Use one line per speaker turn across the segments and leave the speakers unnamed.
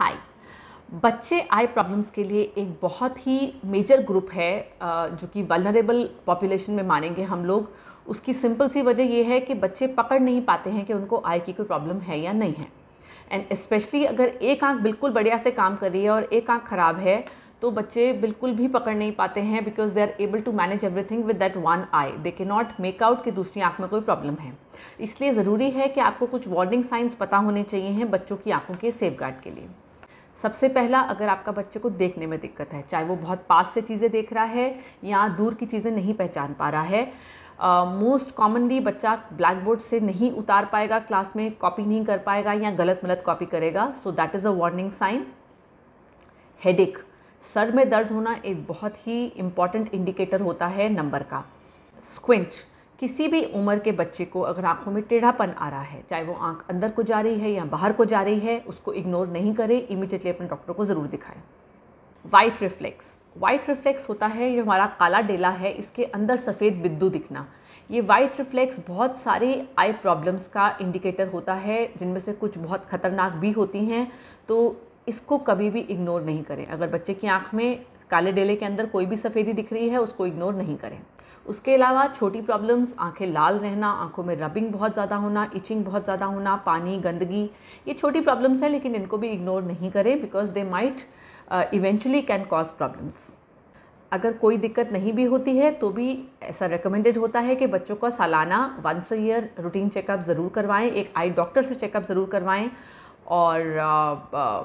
हाय बच्चे आई प्रॉब्लम्स के लिए एक बहुत ही मेजर ग्रुप है जो कि वलनरेबल पॉपुलेशन में मानेंगे हम लोग उसकी सिंपल सी वजह यह है कि बच्चे पकड़ नहीं पाते हैं कि उनको आई की कोई प्रॉब्लम है या नहीं है एंड स्पेशली अगर एक आंख बिल्कुल बढ़िया से काम कर रही है और एक आंख ख़राब है तो बच्चे बिल्कुल भी पकड़ नहीं पाते हैं because they are able to manage everything with that one I they के नॉट मेक आउट कि दूसरी आंख में कोई प्रॉब्लम है इसलिए ज़रूरी है कि आपको कुछ वार्निंग साइंस पता होने चाहिए हैं बच्चों की आंखों के सेफ गार्ड के लिए सबसे पहला अगर आपका बच्चे को देखने में दिक्कत है चाहे वो बहुत पास से चीज़ें देख रहा है या दूर की चीज़ें नहीं पहचान पा रहा है मोस्ट uh, कॉमनली बच्चा ब्लैक बोर्ड से नहीं उतार पाएगा क्लास में कॉपी नहीं कर पाएगा या गलत मलत कॉपी करेगा so that is a warning sign headache सर में दर्द होना एक बहुत ही इम्पॉर्टेंट इंडिकेटर होता है नंबर का स्क्विंट किसी भी उम्र के बच्चे को अगर आँखों में टेढ़ापन आ रहा है चाहे वो आँख अंदर को जा रही है या बाहर को जा रही है उसको इग्नोर नहीं करें इमीडिएटली अपने डॉक्टर को ज़रूर दिखाएं वाइट रिफ्लेक्स वाइट रिफ्लेक्स होता है जो हमारा काला डेला है इसके अंदर सफ़ेद बिंदु दिखना ये वाइट रिफ्लेक्स बहुत सारे आई प्रॉब्लम्स का इंडिकेटर होता है जिनमें से कुछ बहुत ख़तरनाक भी होती हैं तो इसको कभी भी इग्नोर नहीं करें अगर बच्चे की आँख में काले डेले के अंदर कोई भी सफ़ेदी दिख रही है उसको इग्नोर नहीं करें उसके अलावा छोटी प्रॉब्लम्स आंखें लाल रहना आंखों में रबिंग बहुत ज़्यादा होना इचिंग बहुत ज़्यादा होना पानी गंदगी ये छोटी प्रॉब्लम्स हैं लेकिन इनको भी इग्नोर नहीं करें because they might eventually can cause problems अगर कोई दिक्कत नहीं भी होती है तो भी ऐसा रिकमेंडेड होता है कि बच्चों का सालाना once a year routine checkup ज़रूर करवाएं एक आई डॉक्टर से चेकअप ज़रूर करवाएं और uh, uh,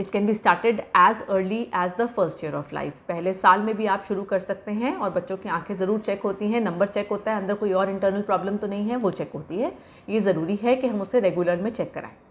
it can be started as early as the first year of life पहले साल में भी आप शुरू कर सकते हैं और बच्चों की आंखें ज़रूर चेक होती हैं नंबर चेक होता है अंदर कोई और इंटरनल प्रॉब्लम तो नहीं है वो चेक होती है ये ज़रूरी है कि हम उसे रेगुलर में चेक कराएं